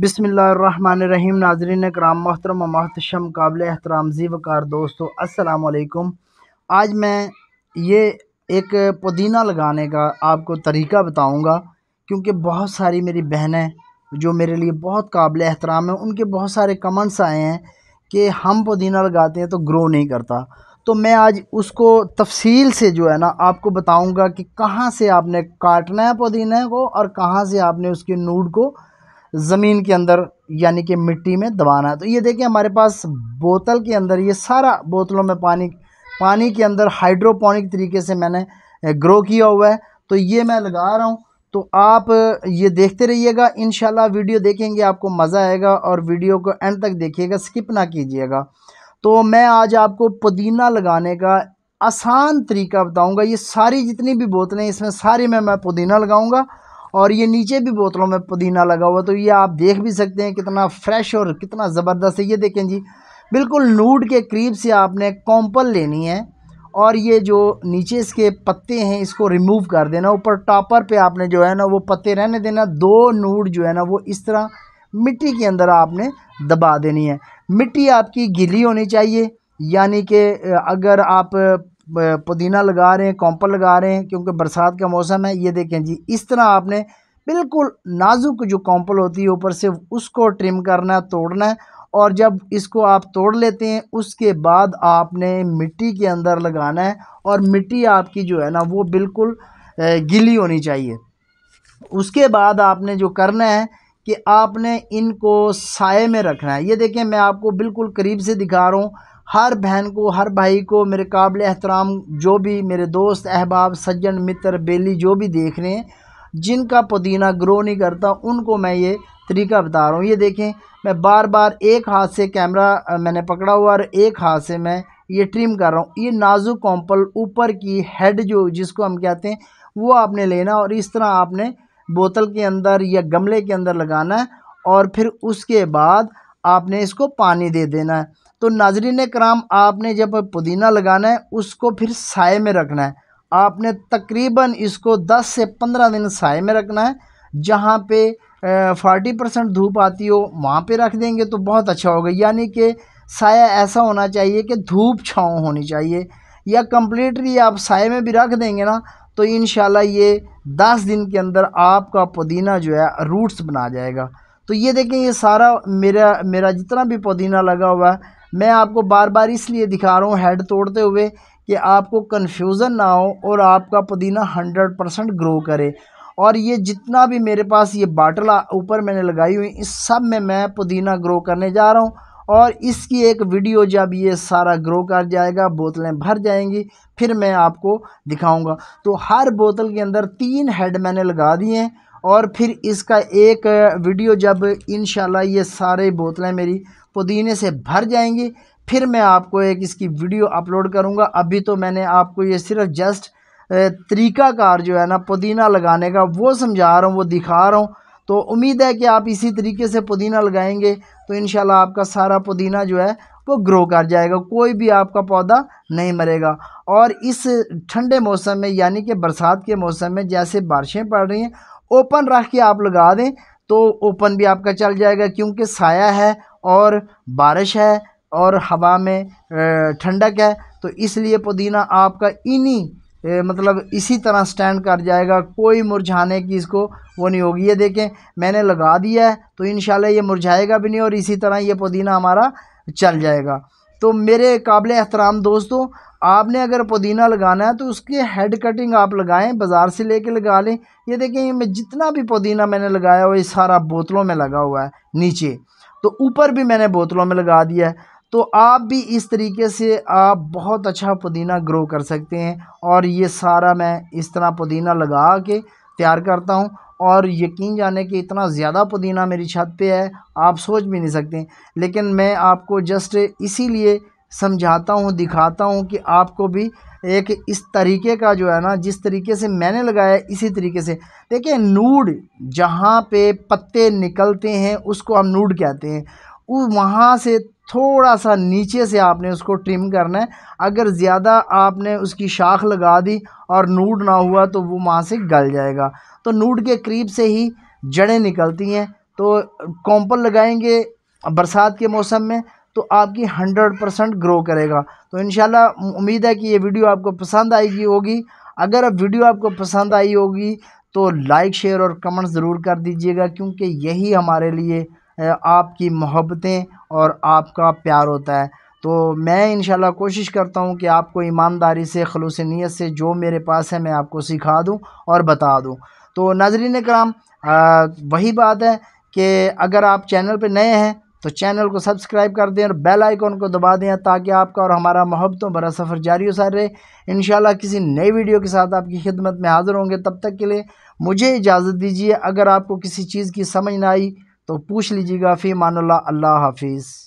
बिसमीम नाजरीन कराम मोहतरम मोहतम काबिल एहतराम जी वकार दोस्तों वालेकुम आज मैं ये एक पुदीना लगाने का आपको तरीका बताऊंगा क्योंकि बहुत सारी मेरी बहनें जो मेरे लिए बहुत काबिल एहतराम हैं उनके बहुत सारे कमेंट्स आए हैं कि हम पुदीना लगाते हैं तो ग्रो नहीं करता तो मैं आज उसको तफसील से जो है ना आपको बताऊँगा कि कहाँ से आपने काटना है पुदीने को और कहाँ से आपने उसके नूड को ज़मीन के अंदर यानी कि मिट्टी में दबाना है तो ये देखिए हमारे पास बोतल के अंदर ये सारा बोतलों में पानी पानी के अंदर हाइड्रोपोनिक तरीके से मैंने ग्रो किया हुआ है तो ये मैं लगा रहा हूँ तो आप ये देखते रहिएगा इन वीडियो देखेंगे आपको मज़ा आएगा और वीडियो को एंड तक देखिएगा स्किप ना कीजिएगा तो मैं आज आपको पुदीना लगाने का आसान तरीका बताऊंगा ये सारी जितनी भी बोतलें इसमें सारी में मैं पुदीना लगाऊंगा और ये नीचे भी बोतलों में पुदीना लगा हुआ तो ये आप देख भी सकते हैं कितना फ्रेश और कितना ज़बरदस्त है ये देखें जी बिल्कुल नूड के करीब से आपने कॉम्पल लेनी है और ये जो नीचे इसके पत्ते हैं इसको रिमूव कर देना ऊपर टॉपर पे आपने जो है ना वो पत्ते रहने देना दो नूड जो है ना वो इस तरह मिट्टी के अंदर आपने दबा देनी है मिट्टी आपकी गीली होनी चाहिए यानी कि अगर आप पुदीना लगा रहे हैं कॉम्पल लगा रहे हैं क्योंकि बरसात का मौसम है ये देखें जी इस तरह आपने बिल्कुल नाजुक जो कॉम्पल होती है ऊपर से उसको ट्रिम करना है तोड़ना है और जब इसको आप तोड़ लेते हैं उसके बाद आपने मिट्टी के अंदर लगाना है और मिट्टी आपकी जो है ना वो बिल्कुल गिली होनी चाहिए उसके बाद आपने जो करना है कि आपने इनको साय में रखना है ये देखें मैं आपको बिल्कुल करीब से दिखा रहा हूँ हर बहन को हर भाई को मेरे काबिल एहतराम जो भी मेरे दोस्त अहबाब सज्जन मित्र बेली जो भी देख रहे हैं जिनका पुदीना ग्रो नहीं करता उनको मैं ये तरीका बता रहा हूँ ये देखें मैं बार बार एक हाथ से कैमरा मैंने पकड़ा हुआ और एक हाथ से मैं ये ट्रिम कर रहा हूँ ये नाजुक कॉम्पल ऊपर की हेड जो जिसको हम कहते हैं वो आपने लेना और इस तरह आपने बोतल के अंदर या गमले के अंदर लगाना है और फिर उसके बाद आपने इसको पानी दे देना है तो नाजरीन कराम आपने जब पुदीना लगाना है उसको फिर साय में रखना है आपने तकरीबन इसको 10 से 15 दिन साय में रखना है जहाँ पे 40 परसेंट धूप आती हो वहाँ पे रख देंगे तो बहुत अच्छा होगा यानी कि साया ऐसा होना चाहिए कि धूप छाँव होनी चाहिए या कम्प्लीटली आप साय में भी रख देंगे ना तो इन ये दस दिन के अंदर आपका पुदीना जो है रूट्स बना जाएगा तो ये देखें ये सारा मेरा मेरा जितना भी पुदीना लगा हुआ है मैं आपको बार बार इसलिए दिखा रहा हूँ हेड तोड़ते हुए कि आपको कन्फ्यूज़न ना हो और आपका पुदीना हंड्रेड परसेंट ग्रो करे और ये जितना भी मेरे पास ये बाटल ऊपर मैंने लगाई हुई इस सब में मैं पुदीना ग्रो करने जा रहा हूँ और इसकी एक वीडियो जब ये सारा ग्रो कर जाएगा बोतलें भर जाएंगी फिर मैं आपको दिखाऊंगा तो हर बोतल के अंदर तीन हेड मैंने लगा दिए हैं और फिर इसका एक वीडियो जब इन ये सारे बोतलें मेरी पुदीने से भर जाएंगी फिर मैं आपको एक इसकी वीडियो अपलोड करूँगा अभी तो मैंने आपको ये सिर्फ जस्ट तरीकाकार जो है ना पुदीना लगाने का वो समझा रहा हूँ वो दिखा रहा हूँ तो उम्मीद है कि आप इसी तरीके से पुदीना लगाएंगे तो इन आपका सारा पुदीना जो है वो ग्रो कर जाएगा कोई भी आपका पौधा नहीं मरेगा और इस ठंडे मौसम में यानी कि बरसात के मौसम में जैसे बारिशें पड़ रही हैं ओपन रख के आप लगा दें तो ओपन भी आपका चल जाएगा क्योंकि साया है और बारिश है और हवा में ठंडक है तो इसलिए पुदीना आपका इन्हीं मतलब इसी तरह स्टैंड कर जाएगा कोई मुरझाने की इसको वो नहीं होगी ये देखें मैंने लगा दिया है तो इन ये मुरझाएगा भी नहीं और इसी तरह ये पुदीना हमारा चल जाएगा तो मेरे काबिल एहतराम दोस्तों आपने अगर पुदीना लगाना है तो उसके हेड कटिंग आप लगाएं बाज़ार से लेके लगा लें ये देखें मैं जितना भी पुदीना मैंने लगाया हुआ ये सारा बोतलों में लगा हुआ है नीचे तो ऊपर भी मैंने बोतलों में लगा दिया है तो आप भी इस तरीके से आप बहुत अच्छा पुदीना ग्रो कर सकते हैं और ये सारा मैं इस तरह पुदीना लगा के तैयार करता हूँ और यकीन जाने कि इतना ज़्यादा पुदीना मेरी छत पे है आप सोच भी नहीं सकते लेकिन मैं आपको जस्ट इसीलिए समझाता हूँ दिखाता हूँ कि आपको भी एक इस तरीके का जो है ना जिस तरीके से मैंने लगाया इसी तरीके से देखिए नूड जहाँ पे पत्ते निकलते हैं उसको हम नूड कहते हैं वहाँ से थोड़ा सा नीचे से आपने उसको ट्रिम करना है अगर ज़्यादा आपने उसकी शाख लगा दी और नूड ना हुआ तो वो वहाँ से गल जाएगा तो नूड के करीब से ही जड़ें निकलती हैं तो कॉम्पल लगाएंगे बरसात के मौसम में तो आपकी हंड्रेड परसेंट ग्रो करेगा तो इन उम्मीद है कि ये वीडियो आपको पसंद आएगी होगी अगर अब वीडियो आपको पसंद आई होगी तो लाइक शेयर और कमेंट ज़रूर कर दीजिएगा क्योंकि यही हमारे लिए आपकी मोहब्बतें और आपका प्यार होता है तो मैं इन कोशिश करता हूँ कि आपको ईमानदारी से खलूस नीयत से जो मेरे पास है मैं आपको सिखा दूँ और बता दूँ तो नाजरीन कराम वही बात है कि अगर आप चैनल पर नए हैं तो चैनल को सब्सक्राइब कर दें और बेल आइकॉन को दबा दें ताकि आपका और हमारा मोहब्बतों भरा सफ़र जारी उसार रहे इन किसी नई वीडियो के साथ आपकी खिदमत में हाज़िर होंगे तब तक के लिए मुझे इजाज़त दीजिए अगर आपको किसी चीज़ की समझ ना आई तो पूछ लीजिएगा फ़ी मान अल्लाह हाफिज़